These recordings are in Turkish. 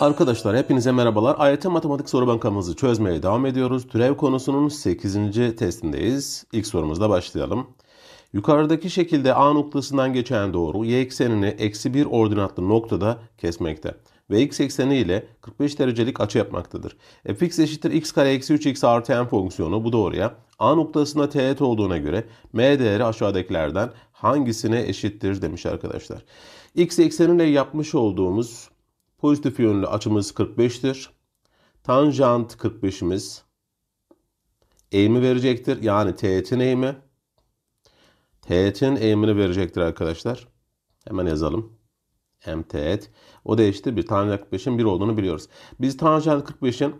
Arkadaşlar hepinize merhabalar. AYT Matematik Soru Bankamızı çözmeye devam ediyoruz. Türev konusunun 8. testindeyiz. İlk sorumuzla başlayalım. Yukarıdaki şekilde A noktasından geçen doğru y eksenini eksi 1 ordinatlı noktada kesmekte ve x ekseni ile 45 derecelik açı yapmaktadır. E, fx eşittir x kare eksi 3x artı n fonksiyonu bu doğruya A noktasında teğet olduğuna göre m değeri aşağıdakilerden hangisine eşittir demiş arkadaşlar. x ekseniyle yapmış olduğumuz Pozitif yönlü açımız 45'tir. Tanjant 45'imiz eğimi verecektir. Yani teğetin eğimi. Teğetin eğimini verecektir arkadaşlar. Hemen yazalım. M teğet. O da eşittir bir tanjant 45'in bir olduğunu biliyoruz. Biz tanjant 45'in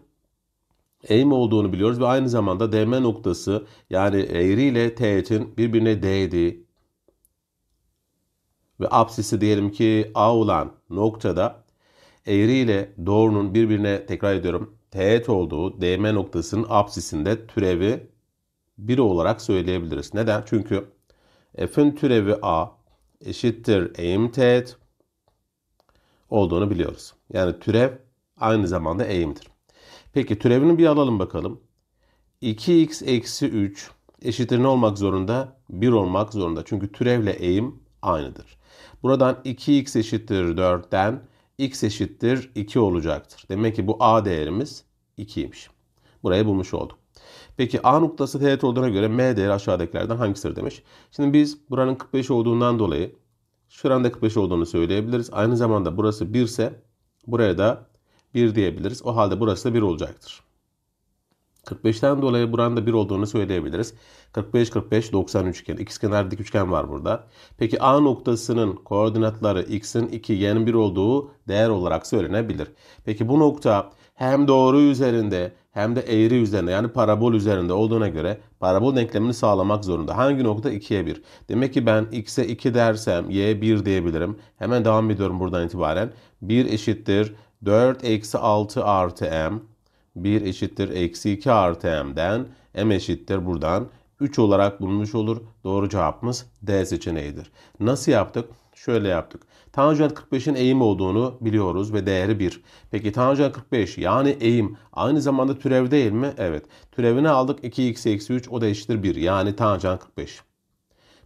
eğim olduğunu biliyoruz ve aynı zamanda DM noktası yani eğri ile teğetin birbirine değdiği ve apsisi diyelim ki A olan noktada eğri ile doğrunun birbirine tekrar ediyorum teğet olduğu DM noktasının apsisinde türevi 1 olarak söyleyebiliriz. Neden? Çünkü f'in türevi a eşittir eğim teğet olduğunu biliyoruz. Yani türev aynı zamanda eğimdir. Peki türevini bir alalım bakalım. 2x eksi 3 eşittir ne olmak zorunda? 1 olmak zorunda. Çünkü türevle eğim aynıdır. Buradan 2x eşittir 4'ten x eşittir 2 olacaktır. Demek ki bu a değerimiz 2'ymiş. Burayı bulmuş olduk. Peki A noktası teğet olduğuna göre M değeri aşağıdakilerden hangisidir demiş. Şimdi biz buranın 45 olduğundan dolayı şuranın da 45 olduğunu söyleyebiliriz. Aynı zamanda burası 1 ise buraya da 1 diyebiliriz. O halde burası da 1 olacaktır. 45'ten dolayı buranın da 1 olduğunu söyleyebiliriz. 45, 45, 90 üçgen. kenar dik üçgen var burada. Peki A noktasının koordinatları x'in 2, y'nin 1 olduğu değer olarak söylenebilir. Peki bu nokta hem doğru üzerinde hem de eğri üzerinde yani parabol üzerinde olduğuna göre parabol denklemini sağlamak zorunda. Hangi nokta 2'ye 1? Demek ki ben x'e 2 dersem y'ye 1 diyebilirim. Hemen devam ediyorum buradan itibaren. 1 eşittir 4 eksi 6 artı m 1 eşittir eksi 2 artı m'den m eşittir buradan 3 olarak bulmuş olur. Doğru cevabımız D seçeneğidir. Nasıl yaptık? Şöyle yaptık. Tanjant 45'in eğim olduğunu biliyoruz ve değeri 1. Peki tanjant 45 yani eğim aynı zamanda türev değil mi? Evet. Türevini aldık 2x eksi 3 o da eşittir 1 yani tanjant 45.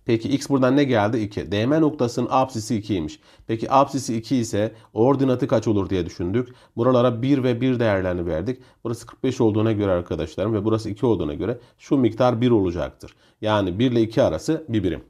Peki x buradan ne geldi? 2. DM noktasının apsisi 2'ymiş. Peki apsisi 2 ise ordinatı kaç olur diye düşündük. Buralara 1 ve 1 değerlerini verdik. Burası 45 olduğuna göre arkadaşlarım ve burası 2 olduğuna göre şu miktar 1 olacaktır. Yani 1 ile 2 arası bir birim.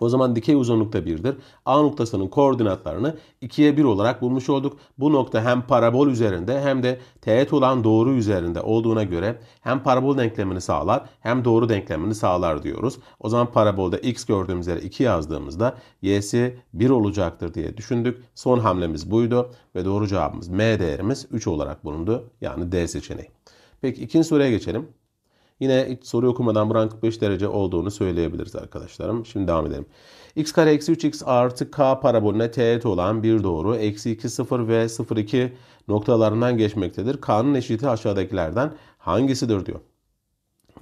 O zaman dikey uzunlukta 1'dir. A noktasının koordinatlarını 2'ye 1 olarak bulmuş olduk. Bu nokta hem parabol üzerinde hem de teğet olan doğru üzerinde olduğuna göre hem parabol denklemini sağlar hem doğru denklemini sağlar diyoruz. O zaman parabolda x gördüğümüz yere 2 yazdığımızda y'si 1 olacaktır diye düşündük. Son hamlemiz buydu ve doğru cevabımız m değerimiz 3 olarak bulundu. Yani D seçeneği. Peki ikinci soruya geçelim. Yine hiç soru okumadan buranın 45 derece olduğunu söyleyebiliriz arkadaşlarım. Şimdi devam edelim. x kare eksi 3x artı k paraboline teğet olan bir doğru eksi 2 0 ve 0 2 noktalarından geçmektedir. K'nın eşiti aşağıdakilerden hangisidir diyor.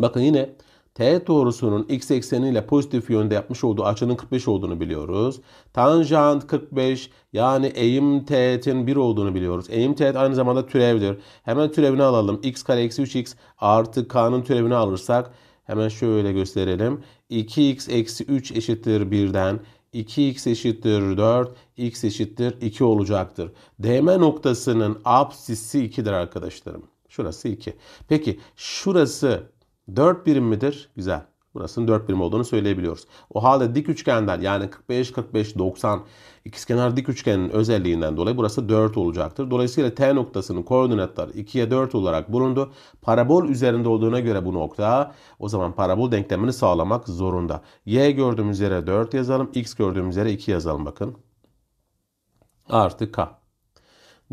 Bakın yine teğet doğrusunun x ekseniyle pozitif yönde yapmış olduğu açının 45 olduğunu biliyoruz. Tanjant 45 yani eğim teğetin 1 olduğunu biliyoruz. Eğim teğet aynı zamanda türevdir. Hemen türevini alalım. x kare eksi 3x artı k'nın türevini alırsak hemen şöyle gösterelim. 2x eksi 3 eşittir 1'den. 2x eşittir 4, x eşittir 2 olacaktır. Değme noktasının apsisi 2'dir arkadaşlarım. Şurası 2. Peki şurası 4 birim midir? Güzel. Burasının 4 birim olduğunu söyleyebiliyoruz. O halde dik üçgenden yani 45, 45, 90 ikizkenar dik üçgenin özelliğinden dolayı burası 4 olacaktır. Dolayısıyla T noktasının koordinatları 2'ye 4 olarak bulundu. Parabol üzerinde olduğuna göre bu nokta o zaman parabol denklemini sağlamak zorunda. Y gördüğümüz yere 4 yazalım. X gördüğümüz yere 2 yazalım bakın. Artı K.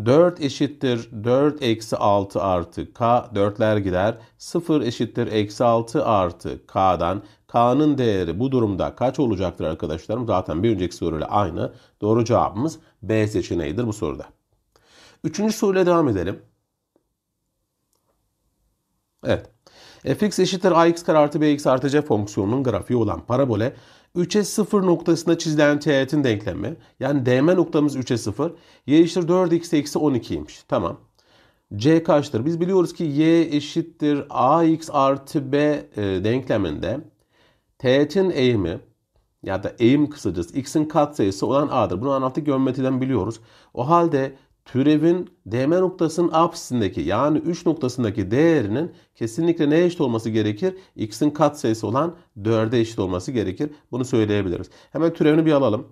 4 eşittir 4 eksi 6 artı k 4'ler gider. 0 eşittir eksi 6 artı k'dan k'nın değeri bu durumda kaç olacaktır arkadaşlarım? Zaten bir önceki soruyla aynı. Doğru cevabımız B seçeneğidir bu soruda. Üçüncü soruyla devam edelim. Evet. fx eşittir ax kare artı bx artı c fonksiyonunun grafiği olan parabole 3'e 0 noktasında çizilen teğetin denklemi yani DM noktamız 3'e 0 y eşittir 4x eksi 12'ymiş. Tamam. C kaçtır? Biz biliyoruz ki y eşittir ax artı b e, denkleminde teğetin eğimi ya da eğim kısacası x'in katsayısı olan a'dır. Bunu anlattık geometriden biliyoruz. O halde türevin DM noktasının apsisindeki yani 3 noktasındaki değerinin kesinlikle neye eşit olması gerekir? X'in katsayısı olan 4'e eşit olması gerekir. Bunu söyleyebiliriz. Hemen türevini bir alalım.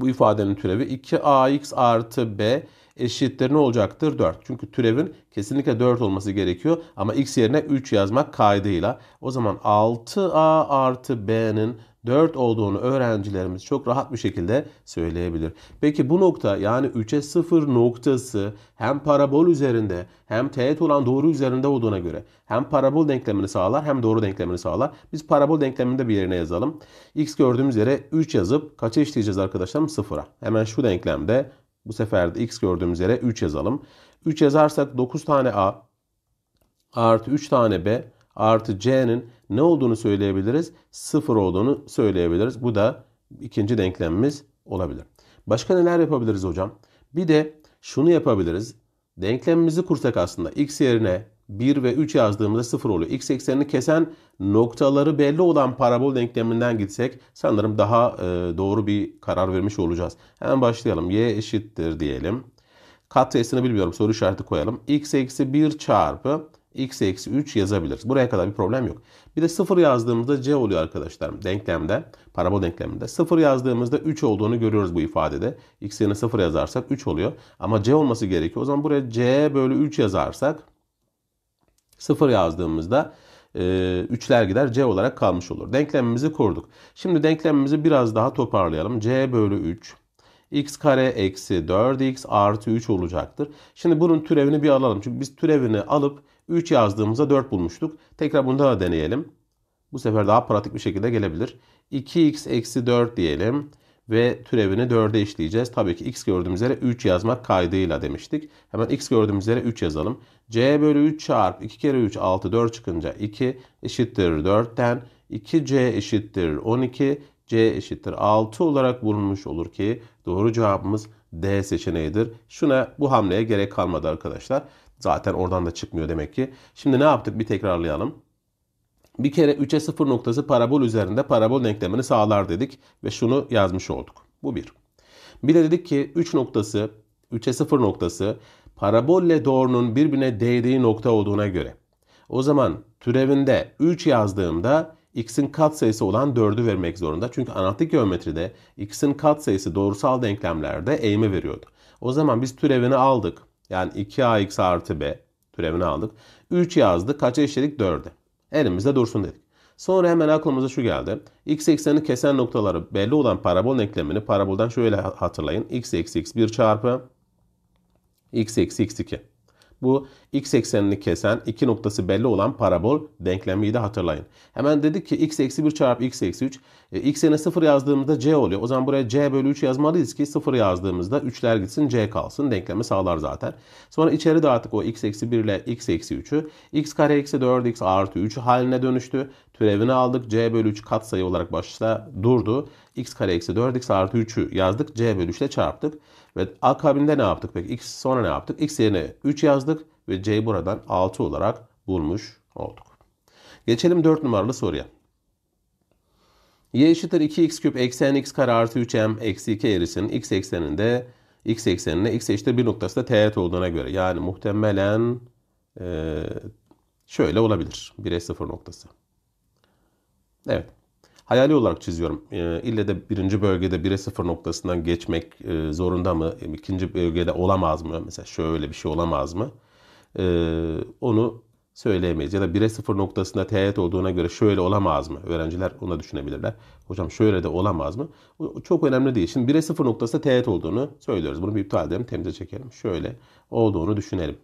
Bu ifadenin türevi 2ax artı b eşittir ne olacaktır? 4. Çünkü türevin kesinlikle 4 olması gerekiyor. Ama x yerine 3 yazmak kaydıyla. O zaman 6a artı b'nin 4 olduğunu öğrencilerimiz çok rahat bir şekilde söyleyebilir. Peki bu nokta yani 3'e 0 noktası hem parabol üzerinde hem teğet olan doğru üzerinde olduğuna göre hem parabol denklemini sağlar hem doğru denklemini sağlar. Biz parabol denkleminde bir yerine yazalım. X gördüğümüz yere 3 yazıp kaça eşleyeceğiz arkadaşlarım? 0'a. Hemen şu denklemde bu sefer de x gördüğümüz yere 3 yazalım. 3 yazarsak 9 tane a artı 3 tane b artı c'nin ne olduğunu söyleyebiliriz? 0 olduğunu söyleyebiliriz. Bu da ikinci denklemimiz olabilir. Başka neler yapabiliriz hocam? Bir de şunu yapabiliriz. Denklemimizi kursak aslında x yerine 1 ve 3 yazdığımızda 0 oluyor. X eksenini kesen noktaları belli olan parabol denkleminden gitsek sanırım daha e, doğru bir karar vermiş olacağız. Hemen başlayalım. Y eşittir diyelim. Katsayısını bilmiyorum. Soru işareti koyalım. X eksi 1 çarpı X eksi 3 yazabiliriz. Buraya kadar bir problem yok. Bir de 0 yazdığımızda C oluyor arkadaşlar denklemde. Parabol denkleminde. 0 yazdığımızda 3 olduğunu görüyoruz bu ifadede. X yerine 0 yazarsak 3 oluyor. Ama C olması gerekiyor. O zaman buraya C bölü 3 yazarsak Sıfır yazdığımızda e, üçler gider C olarak kalmış olur. Denklemimizi kurduk. Şimdi denklemimizi biraz daha toparlayalım. C bölü 3 x kare eksi 4x artı 3 olacaktır. Şimdi bunun türevini bir alalım. Çünkü biz türevini alıp 3 yazdığımızda 4 bulmuştuk. Tekrar bunu da deneyelim. Bu sefer daha pratik bir şekilde gelebilir. 2x eksi 4 diyelim ve türevini 4'e işleyeceğiz. Tabii ki x gördüğüm üzere 3 yazmak kaydıyla demiştik. Hemen x gördüğüm üzere 3 yazalım. c bölü 3 çarp 2 kere 3 6 4 çıkınca 2 eşittir 4'ten 2c eşittir 12 c eşittir 6 olarak bulunmuş olur ki doğru cevabımız D seçeneğidir. Şuna bu hamleye gerek kalmadı arkadaşlar. Zaten oradan da çıkmıyor demek ki. Şimdi ne yaptık bir tekrarlayalım. Bir kere 3'e 0 noktası parabol üzerinde parabol denklemini sağlar dedik ve şunu yazmış olduk. Bu bir. Bir de dedik ki 3 noktası, 3'e 0 noktası parabolle doğrunun birbirine değdiği nokta olduğuna göre. O zaman türevinde 3 yazdığımda x'in katsayısı olan 4'ü vermek zorunda. Çünkü anahtar geometride x'in katsayısı doğrusal denklemlerde eğimi veriyordu. O zaman biz türevini aldık. Yani 2ax artı b türevini aldık. 3 yazdık. Kaça eşledik 4'e elimizde dursun dedik. Sonra hemen aklımıza şu geldi. X ekseni kesen noktaları belli olan parabol eklemini paraboldan şöyle hatırlayın. X eksi x 1 çarpı x eksi x 2. Bu x eksenini kesen iki noktası belli olan parabol denklemiydi hatırlayın. Hemen dedik ki x eksi 1 çarpı x eksi 3. E, x'e 0 yazdığımızda c oluyor. O zaman buraya c bölü 3 yazmalıyız ki 0 yazdığımızda 3'ler gitsin c kalsın. Denklemi sağlar zaten. Sonra içeri dağıttık o x eksi 1 ile x eksi 3'ü. x kare eksi 4 x artı 3 haline dönüştü. Türevini aldık. c bölü 3 kat sayı olarak başta durdu. x kare eksi 4 x artı 3'ü yazdık. c bölü 3 ile çarptık. Ve akabinde ne yaptık peki? X sonra ne yaptık? X yerine 3 yazdık ve C buradan 6 olarak bulmuş olduk. Geçelim 4 numaralı soruya. Y eşittir 2x küp eksen x kare artı 3m eksi 2 erisin x ekseninde x eksenine x eşittir bir noktasında teğet olduğuna göre. Yani muhtemelen e, şöyle olabilir. 1'e 0 noktası. Evet hayali olarak çiziyorum. E, ille de birinci bölgede 1'e 0 noktasından geçmek e, zorunda mı? E, ikinci bölgede olamaz mı? Mesela şöyle bir şey olamaz mı? Ee, onu söyleyemeyiz. Ya da 1'e 0 noktasında teğet olduğuna göre şöyle olamaz mı? Öğrenciler ona düşünebilirler. Hocam şöyle de olamaz mı? O çok önemli değil. Şimdi 1'e 0 noktasında teğet olduğunu söylüyoruz. Bunu bir iptal edelim, temize çekelim. Şöyle olduğunu düşünelim.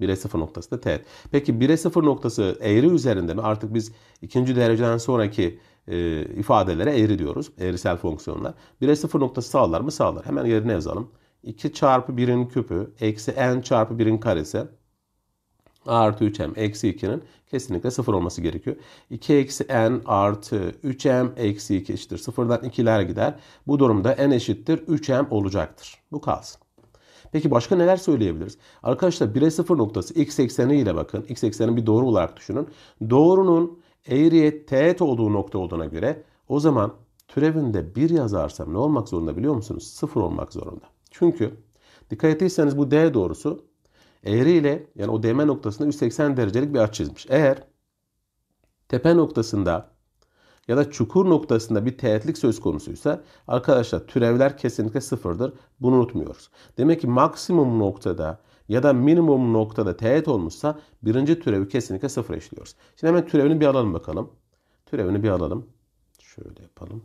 1'e 0 noktası da teğet. Peki 1'e 0 noktası eğri üzerinde mi? Artık biz ikinci dereceden sonraki e, ifadelere eğri diyoruz. Eğrisel fonksiyonlar. 1'e 0 noktası sağlar mı? Sağlar. Hemen yerine yazalım. 2 çarpı 1'in küpü eksi n çarpı 1'in karesi artı 3m eksi 2'nin kesinlikle 0 olması gerekiyor. 2 eksi n artı 3m eksi 2 eşittir. Sıfırdan 2'ler gider. Bu durumda n eşittir 3m olacaktır. Bu kalsın. Peki başka neler söyleyebiliriz? Arkadaşlar 1'e 0 noktası x ekseni ile bakın. x eksenini bir doğru olarak düşünün. Doğrunun eğriye teğet olduğu nokta olduğuna göre o zaman türevinde 1 yazarsam ne olmak zorunda biliyor musunuz? 0 olmak zorunda. Çünkü dikkat ettiyseniz bu D doğrusu eğri ile yani o DM noktasında 180 derecelik bir açı çizmiş. Eğer tepe noktasında ya da çukur noktasında bir teğetlik söz konusuysa arkadaşlar türevler kesinlikle sıfırdır. Bunu unutmuyoruz. Demek ki maksimum noktada ya da minimum noktada teğet olmuşsa birinci türevi kesinlikle sıfır eşliyoruz. Şimdi hemen türevini bir alalım bakalım. Türevini bir alalım. Şöyle yapalım.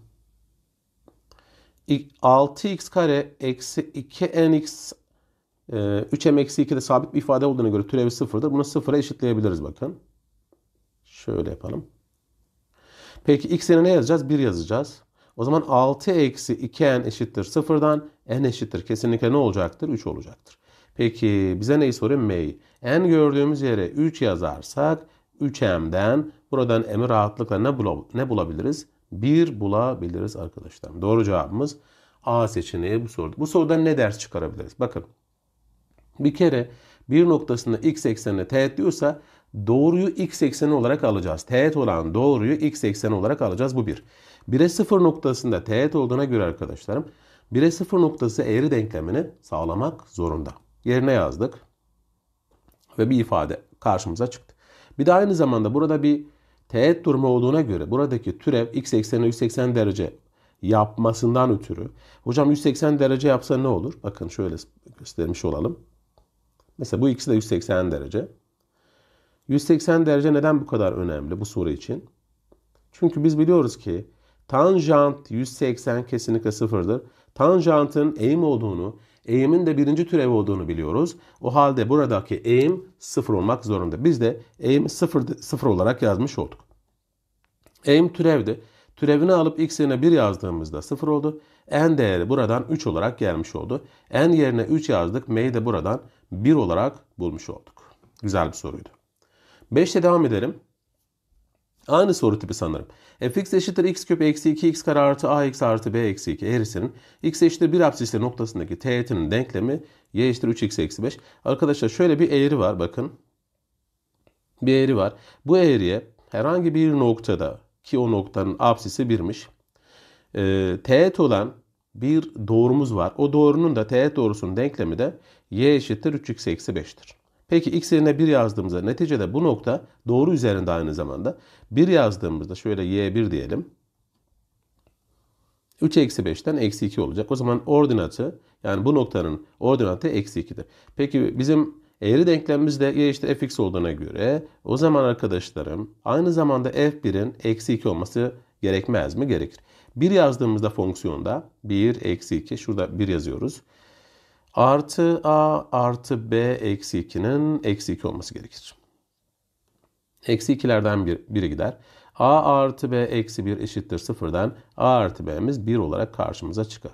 6x kare eksi 2nx 3m e, eksi 2 de sabit bir ifade olduğuna göre türevi sıfırdır. Bunu sıfıra eşitleyebiliriz bakın. Şöyle yapalım. Peki x'ini ne yazacağız? 1 yazacağız. O zaman 6 eksi 2n eşittir 0'dan n eşittir. Kesinlikle ne olacaktır? 3 olacaktır. Peki bize neyi soruyor? M'yi. En gördüğümüz yere 3 yazarsak 3M'den buradan M'i rahatlıkla ne, bul ne bulabiliriz? 1 bulabiliriz arkadaşlar. Doğru cevabımız A seçeneği bu soruda. Bu sorudan ne ders çıkarabiliriz? Bakın bir kere bir noktasında x eksenine teğet diyorsa doğruyu x ekseni olarak alacağız. Teğet olan doğruyu x ekseni olarak alacağız. Bu bir. 1'e 0 noktasında teğet olduğuna göre arkadaşlarım 1'e 0 noktası eğri denklemini sağlamak zorunda yerine yazdık. Ve bir ifade karşımıza çıktı. Bir de aynı zamanda burada bir teğet durumu olduğuna göre buradaki türev x ekseni 180 derece yapmasından ötürü. Hocam 180 derece yapsa ne olur? Bakın şöyle göstermiş olalım. Mesela bu ikisi de 180 derece. 180 derece neden bu kadar önemli bu soru için? Çünkü biz biliyoruz ki tanjant 180 kesinlikle sıfırdır. Tanjantın eğim olduğunu Eğimin de birinci türevi olduğunu biliyoruz. O halde buradaki eğim sıfır olmak zorunda. Biz de eğim sıfır, sıfır olarak yazmış olduk. Eğim türevdi. Türevini alıp x yerine 1 yazdığımızda 0 oldu. N değeri buradan 3 olarak gelmiş oldu. N yerine 3 yazdık. M'yi de buradan 1 olarak bulmuş olduk. Güzel bir soruydu. 5 ile devam edelim. Aynı soru tipi sanırım. fx eşittir x küp eksi 2x kare artı a x artı b eksi 2 eğrisinin x eşittir 1 apsisli noktasındaki teğetinin denklemi y eşittir 3x eksi 5. Arkadaşlar şöyle bir eğri var bakın. Bir eğri var. Bu eğriye herhangi bir noktada ki o noktanın apsisi 1'miş. E, ee, teğet olan bir doğrumuz var. O doğrunun da teğet doğrusunun denklemi de y eşittir 3x eksi 5'tir. Peki x yerine 1 yazdığımızda neticede bu nokta doğru üzerinde aynı zamanda. 1 yazdığımızda şöyle y1 diyelim. 3 eksi 5'ten eksi 2 olacak. O zaman ordinatı yani bu noktanın ordinatı eksi 2'dir. Peki bizim eğri denklemimiz de y işte fx olduğuna göre o zaman arkadaşlarım aynı zamanda f1'in eksi 2 olması gerekmez mi? Gerekir. 1 yazdığımızda fonksiyonda 1 eksi 2 şurada 1 yazıyoruz. Artı a artı b eksi 2'nin eksi 2 olması gerekir. Eksi 2'lerden bir, biri gider. a artı b eksi 1 eşittir 0'dan a artı b'miz 1 olarak karşımıza çıkar.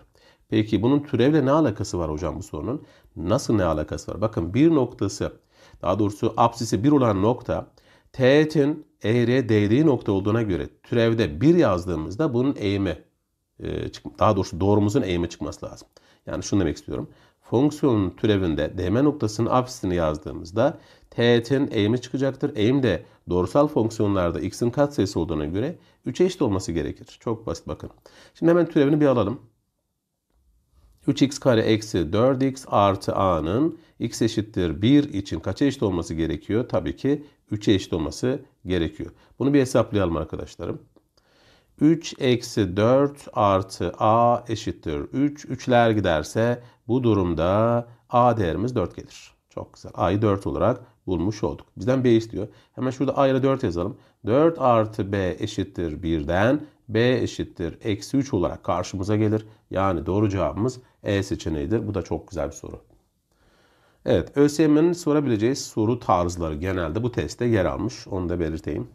Peki bunun türevle ne alakası var hocam bu sorunun? Nasıl ne alakası var? Bakın bir noktası daha doğrusu apsisi 1 olan nokta teğetin eğriye değdiği nokta olduğuna göre türevde 1 yazdığımızda bunun eğimi e, daha doğrusu doğrumuzun eğimi çıkması lazım. Yani şunu demek istiyorum fonksiyonun türevinde DM noktasının apsisini yazdığımızda teğetin eğimi çıkacaktır. Eğim de doğrusal fonksiyonlarda x'in katsayısı olduğuna göre 3'e eşit olması gerekir. Çok basit bakın. Şimdi hemen türevini bir alalım. 3x kare eksi 4x artı a'nın x eşittir 1 için kaça eşit olması gerekiyor? Tabii ki 3'e eşit olması gerekiyor. Bunu bir hesaplayalım arkadaşlarım. 3 eksi 4 artı a eşittir 3. 3'ler giderse bu durumda a değerimiz 4 gelir. Çok güzel. a'yı 4 olarak bulmuş olduk. Bizden b istiyor. Hemen şurada a ile 4 yazalım. 4 artı b eşittir 1'den b eşittir eksi 3 olarak karşımıza gelir. Yani doğru cevabımız e seçeneğidir. Bu da çok güzel bir soru. Evet, ÖSYM'nin sorabileceği soru tarzları genelde bu testte yer almış. Onu da belirteyim.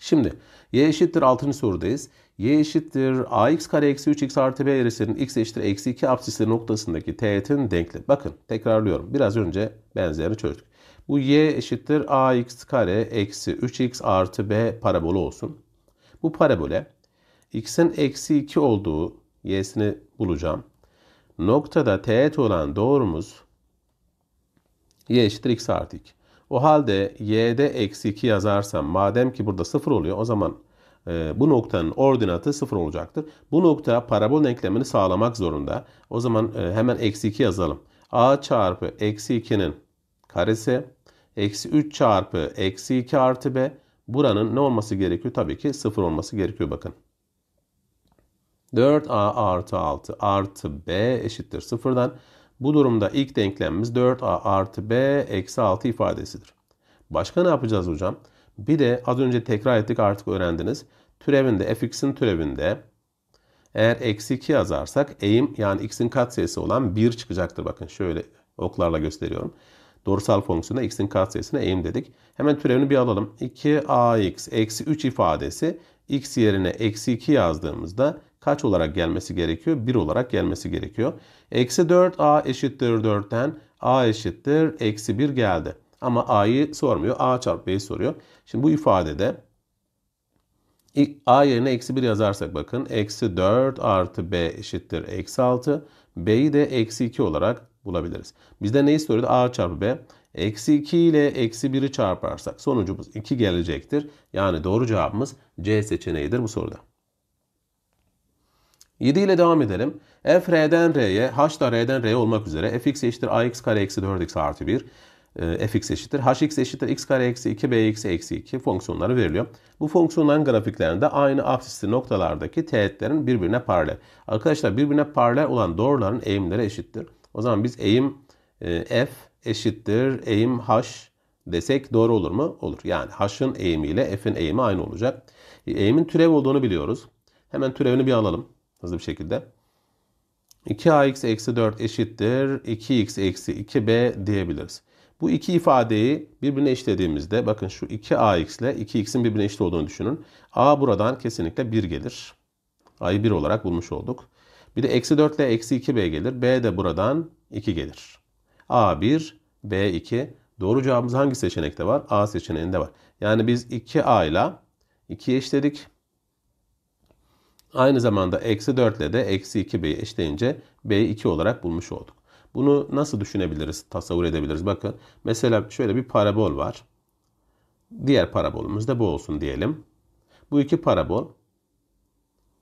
Şimdi y eşittir 6. sorudayız. y eşittir ax kare eksi 3x artı b eğrisinin x eşittir eksi 2 absisli noktasındaki teğetin denkliği. Bakın tekrarlıyorum. Biraz önce benzerini çözdük. Bu y eşittir ax kare eksi 3x artı b parabolü olsun. Bu parabole x'in eksi 2 olduğu y'sini bulacağım. Noktada teğet olan doğrumuz y eşittir x artı 2. O halde y'de eksi 2 yazarsam madem ki burada 0 oluyor o zaman e, bu noktanın ordinatı 0 olacaktır. Bu nokta parabol denklemini sağlamak zorunda. O zaman e, hemen eksi 2 yazalım. a çarpı eksi 2'nin karesi eksi 3 çarpı eksi 2 artı b buranın ne olması gerekiyor? Tabii ki 0 olması gerekiyor bakın. 4a artı 6 artı b eşittir 0'dan. Bu durumda ilk denklemimiz 4a artı b eksi 6 ifadesidir. Başka ne yapacağız hocam? Bir de az önce tekrar ettik artık öğrendiniz. Türevinde fx'in türevinde eğer eksi 2 yazarsak eğim yani x'in katsayısı olan 1 çıkacaktır. Bakın şöyle oklarla gösteriyorum. Doğrusal fonksiyonda x'in katsayısına eğim dedik. Hemen türevini bir alalım. 2ax eksi 3 ifadesi x yerine eksi 2 yazdığımızda kaç olarak gelmesi gerekiyor? 1 olarak gelmesi gerekiyor. Eksi 4 a eşittir 4'ten a eşittir eksi 1 geldi. Ama a'yı sormuyor. a çarpı b'yi soruyor. Şimdi bu ifadede a yerine eksi 1 yazarsak bakın eksi 4 artı b eşittir eksi 6. b'yi de eksi 2 olarak bulabiliriz. Bizde neyi soruyordu? a çarpı b. Eksi 2 ile eksi 1'i çarparsak sonucumuz 2 gelecektir. Yani doğru cevabımız C seçeneğidir bu soruda. 7 ile devam edelim. f r'den r'ye, h da r'den r'ye olmak üzere fx eşittir ax kare eksi 4x artı 1 ee, fx eşittir. hx eşittir x kare eksi 2 bx eksi 2 fonksiyonları veriliyor. Bu fonksiyonların grafiklerinde aynı apsisli noktalardaki teğetlerin birbirine paralel. Arkadaşlar birbirine paralel olan doğruların eğimleri eşittir. O zaman biz eğim e, f eşittir eğim h desek doğru olur mu? Olur. Yani h'ın eğimiyle f'in eğimi aynı olacak. E, eğimin türev olduğunu biliyoruz. Hemen türevini bir alalım. Hızlı bir şekilde. 2ax eksi 4 eşittir 2x eksi 2b diyebiliriz. Bu iki ifadeyi birbirine eşlediğimizde, bakın şu 2ax ile 2x'in birbirine eşit olduğunu düşünün. a buradan kesinlikle 1 gelir. a'yı 1 olarak bulmuş olduk. Bir de eksi 4 ile eksi 2b gelir. b de buradan 2 gelir. a 1, b 2. Doğru cevabımız hangi seçenekte var? a seçeneğinde var. Yani biz 2a ile 2'ye eşledik. Aynı zamanda eksi 4 ile de eksi 2b'yi eşleyince b'yi 2 olarak bulmuş olduk. Bunu nasıl düşünebiliriz, tasavvur edebiliriz? Bakın mesela şöyle bir parabol var. Diğer parabolumuz da bu olsun diyelim. Bu iki parabol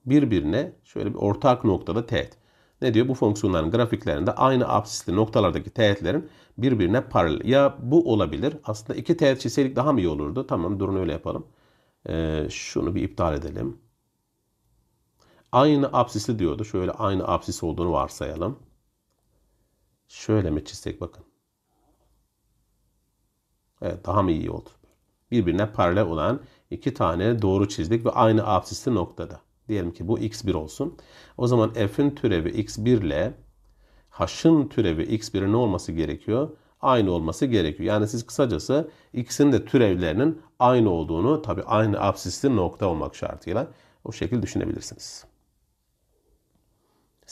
birbirine şöyle bir ortak noktada teğet. Ne diyor? Bu fonksiyonların grafiklerinde aynı absisli noktalardaki teğetlerin birbirine paralel. Ya bu olabilir. Aslında iki teğet çizseydik daha mı iyi olurdu? Tamam durun öyle yapalım. Ee, şunu bir iptal edelim. Aynı absisli diyordu. Şöyle aynı absis olduğunu varsayalım. Şöyle mi çizsek bakın. Evet daha mı iyi oldu? Birbirine paralel olan iki tane doğru çizdik ve aynı absisli noktada. Diyelim ki bu x1 olsun. O zaman f'in türevi x1 ile h'ın türevi x1'in ne olması gerekiyor? Aynı olması gerekiyor. Yani siz kısacası x'in de türevlerinin aynı olduğunu tabi aynı absisli nokta olmak şartıyla o şekilde düşünebilirsiniz.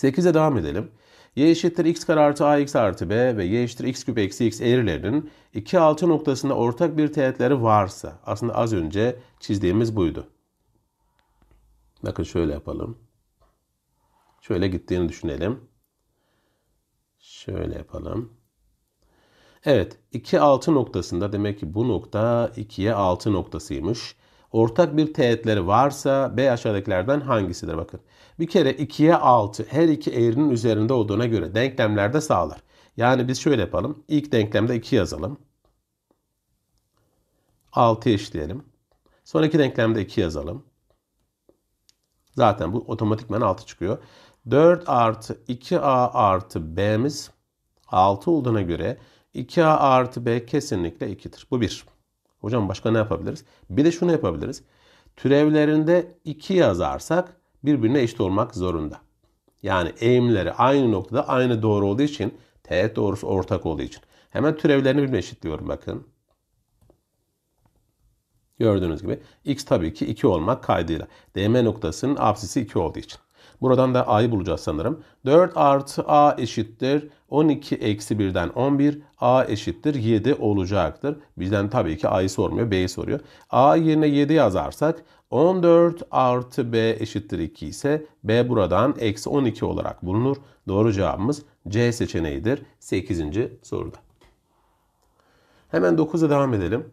8'e devam edelim. y eşittir x kare artı ax artı b ve y eşittir x küp eksi x eğrilerinin iki altı noktasında ortak bir teğetleri varsa aslında az önce çizdiğimiz buydu. Bakın şöyle yapalım. Şöyle gittiğini düşünelim. Şöyle yapalım. Evet 2 6 noktasında demek ki bu nokta 2'ye 6 noktasıymış. Ortak bir teğetleri varsa B aşağıdakilerden hangisidir? Bakın bir kere 2'ye 6 her iki eğrinin üzerinde olduğuna göre denklemlerde sağlar. Yani biz şöyle yapalım. İlk denklemde 2 yazalım. 6 eşleyelim. Sonraki denklemde 2 yazalım. Zaten bu otomatikman 6 çıkıyor. 4 artı 2a artı b'miz 6 olduğuna göre 2a artı b kesinlikle 2'dir. Bu 1. Hocam başka ne yapabiliriz? Bir de şunu yapabiliriz. Türevlerinde 2 yazarsak birbirine eşit olmak zorunda. Yani eğimleri aynı noktada aynı doğru olduğu için teğet doğrusu ortak olduğu için. Hemen türevlerini birbirine eşitliyorum bakın. Gördüğünüz gibi x tabii ki 2 olmak kaydıyla. DM noktasının apsisi 2 olduğu için. Buradan da a'yı bulacağız sanırım. 4 artı a eşittir 12 eksi 1'den 11. a eşittir 7 olacaktır. Bizden tabii ki a'yı sormuyor b'yi soruyor. a yerine 7 yazarsak 14 artı B eşittir 2 ise B buradan eksi 12 olarak bulunur. Doğru cevabımız C seçeneğidir 8. soruda. Hemen 9'a devam edelim.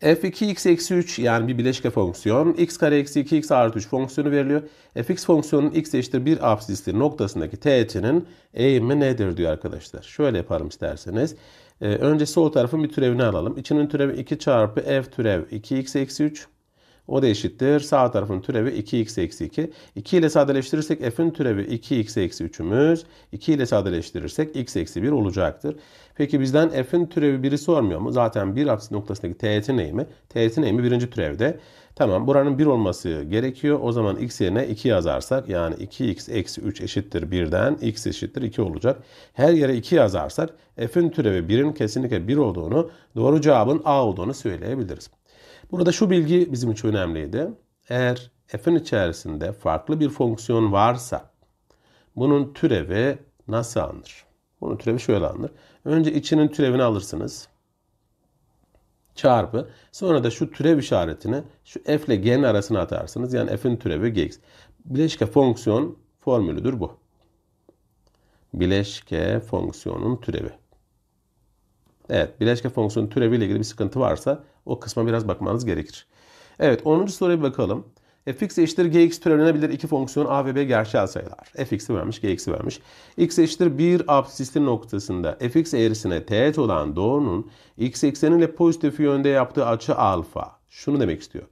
f2x eksi 3 yani bir bileşke fonksiyon. x kare eksi 2x artı 3 fonksiyonu veriliyor. fx fonksiyonun x eşittir 1 apsisli noktasındaki teğetinin eğimi nedir diyor arkadaşlar. Şöyle yaparım isterseniz. Ee, önce sol tarafın bir türevini alalım. İçinin türevi 2 çarpı f türev 2x eksi 3 o da eşittir. Sağ tarafın türevi 2x eksi 2. 2 ile sadeleştirirsek f'in türevi 2x eksi 3'ümüz. 2 ile sadeleştirirsek x eksi 1 olacaktır. Peki bizden f'in türevi 1'i sormuyor mu? Zaten 1 apsis noktasındaki teğetin eğimi. Teğetin eğimi birinci türevde. Tamam buranın 1 olması gerekiyor. O zaman x yerine 2 yazarsak yani 2x eksi 3 eşittir 1'den x eşittir 2 olacak. Her yere 2 yazarsak f'in türevi 1'in kesinlikle 1 olduğunu doğru cevabın a olduğunu söyleyebiliriz. Burada şu bilgi bizim için önemliydi. Eğer f'in içerisinde farklı bir fonksiyon varsa bunun türevi nasıl alınır? Bunun türevi şöyle alınır. Önce içinin türevini alırsınız. Çarpı. Sonra da şu türev işaretini şu f ile g'nin arasına atarsınız. Yani f'in türevi gx. Bileşke fonksiyon formülüdür bu. Bileşke fonksiyonun türevi. Evet bileşke fonksiyonun ile ilgili bir sıkıntı varsa o kısma biraz bakmanız gerekir. Evet 10. soruya bir bakalım. fx eşittir gx türevlenebilir iki fonksiyon a ve b gerçel sayılar. fx'i vermiş, gx'i vermiş. x eşittir 1 absisli noktasında fx eğrisine teğet olan doğrunun x ekseniyle pozitif yönde yaptığı açı alfa. Şunu demek istiyor.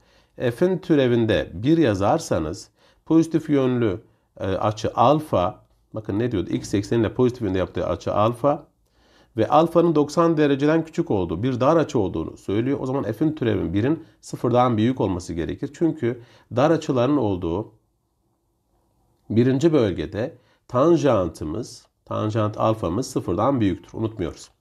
f'in türevinde 1 yazarsanız pozitif yönlü e, açı alfa bakın ne diyordu? x ekseniyle pozitif yönde yaptığı açı alfa ve alfanın 90 dereceden küçük olduğu bir dar açı olduğunu söylüyor. O zaman f'in türevin 1'in sıfırdan büyük olması gerekir. Çünkü dar açıların olduğu birinci bölgede tanjantımız, tanjant alfamız sıfırdan büyüktür. Unutmuyoruz.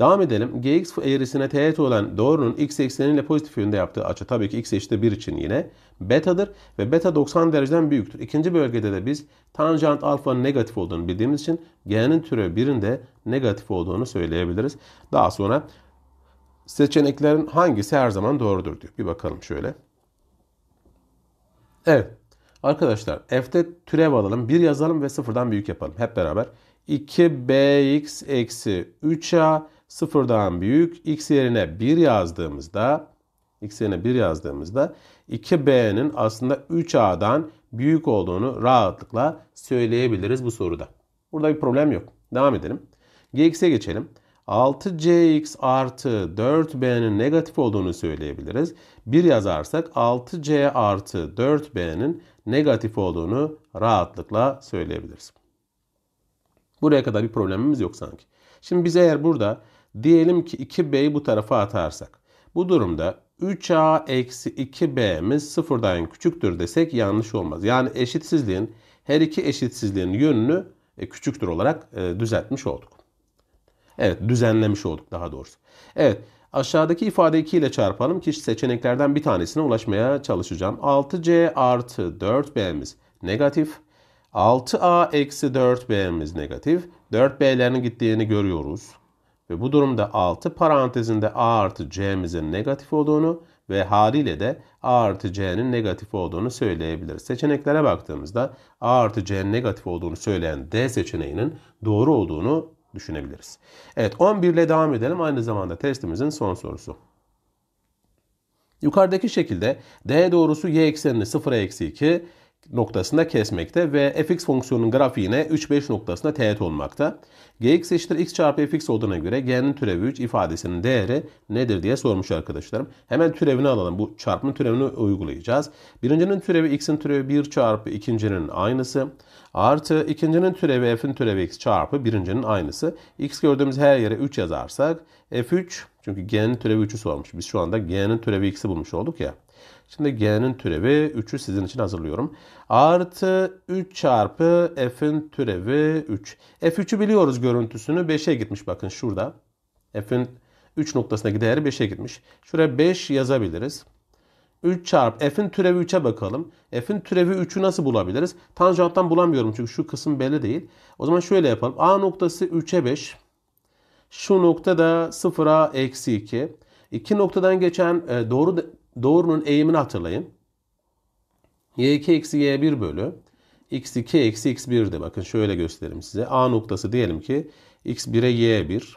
Devam edelim. Gx eğrisine teğet olan doğrunun x ekseniyle pozitif yönde yaptığı açı tabii ki x eşittir 1 için yine betadır ve beta 90 dereceden büyüktür. İkinci bölgede de biz tanjant alfanın negatif olduğunu bildiğimiz için g'nin türevi 1'in de negatif olduğunu söyleyebiliriz. Daha sonra seçeneklerin hangisi her zaman doğrudur diyor. Bir bakalım şöyle. Evet. Arkadaşlar f'de türev alalım. 1 yazalım ve sıfırdan büyük yapalım. Hep beraber. 2bx eksi 3a sıfırdan büyük x yerine 1 yazdığımızda x yerine 1 yazdığımızda 2b'nin aslında 3a'dan büyük olduğunu rahatlıkla söyleyebiliriz bu soruda. Burada bir problem yok. Devam edelim. gx'e geçelim. 6cx artı 4b'nin negatif olduğunu söyleyebiliriz. 1 yazarsak 6c artı 4b'nin negatif olduğunu rahatlıkla söyleyebiliriz. Buraya kadar bir problemimiz yok sanki. Şimdi biz eğer burada Diyelim ki 2b'yi bu tarafa atarsak. Bu durumda 3a eksi 2b'miz sıfırdan küçüktür desek yanlış olmaz. Yani eşitsizliğin her iki eşitsizliğin yönünü e, küçüktür olarak e, düzeltmiş olduk. Evet düzenlemiş olduk daha doğrusu. Evet aşağıdaki ifade 2 ile çarpalım ki seçeneklerden bir tanesine ulaşmaya çalışacağım. 6c artı 4b'miz negatif. 6a eksi 4b'miz negatif. 4b'lerin gittiğini görüyoruz. Ve bu durumda 6 parantezinde a artı c'mizin negatif olduğunu ve haliyle de a artı c'nin negatif olduğunu söyleyebiliriz. Seçeneklere baktığımızda a artı c'nin negatif olduğunu söyleyen d seçeneğinin doğru olduğunu düşünebiliriz. Evet 11 ile devam edelim. Aynı zamanda testimizin son sorusu. Yukarıdaki şekilde d doğrusu y eksenini 0'a eksi 2, noktasında kesmekte ve fx fonksiyonunun grafiğine 3-5 noktasında teğet olmakta. gx eşittir x çarpı fx olduğuna göre g'nin türevi 3 ifadesinin değeri nedir diye sormuş arkadaşlarım. Hemen türevini alalım. Bu çarpma türevini uygulayacağız. Birincinin türevi x'in türevi 1 çarpı ikincinin aynısı. Artı ikincinin türevi f'in türevi x çarpı birincinin aynısı. x gördüğümüz her yere 3 yazarsak f3 çünkü g'nin türevi 3'ü sormuş. Biz şu anda g'nin türevi x'i bulmuş olduk ya. Şimdi g'nin türevi 3'ü sizin için hazırlıyorum. Artı 3 çarpı f'in türevi 3. f3'ü biliyoruz görüntüsünü. 5'e gitmiş bakın şurada. f'in 3 noktasındaki değeri 5'e gitmiş. Şuraya 5 yazabiliriz. 3 çarpı f'in türevi 3'e bakalım. f'in türevi 3'ü nasıl bulabiliriz? Tanjanttan bulamıyorum çünkü şu kısım belli değil. O zaman şöyle yapalım. a noktası 3'e 5. Şu nokta da 0'a eksi 2. İki noktadan geçen e, doğru Doğrunun eğimini hatırlayın. y2 eksi y1 bölü x2 eksi x1'di. Bakın şöyle göstereyim size. A noktası diyelim ki x1'e y1.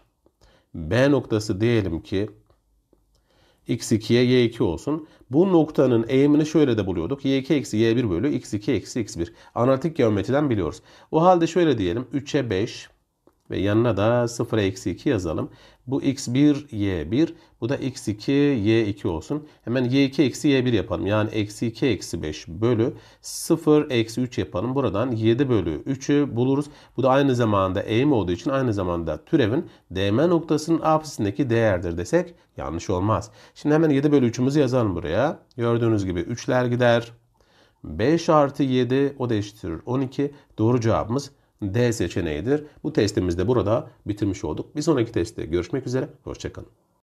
B noktası diyelim ki x2'ye y2 olsun. Bu noktanın eğimini şöyle de buluyorduk. y2 eksi y1 bölü x2 eksi x1. Analitik geometriden biliyoruz. O halde şöyle diyelim. 3'e 5 ve yanına da 0 eksi 2 yazalım. Bu x1, y1. Bu da x2, y2 olsun. Hemen y2 eksi y1 yapalım. Yani eksi 2 eksi 5 bölü 0 eksi 3 yapalım. Buradan 7 bölü 3'ü buluruz. Bu da aynı zamanda eğim olduğu için aynı zamanda türevin DM noktasının apsisindeki değerdir desek yanlış olmaz. Şimdi hemen 7 bölü 3'ümüzü yazalım buraya. Gördüğünüz gibi 3'ler gider. 5 artı 7 o değiştirir 12. Doğru cevabımız D seçeneğidir. Bu testimizde burada bitirmiş olduk. Bir sonraki testte görüşmek üzere. Hoşçakalın.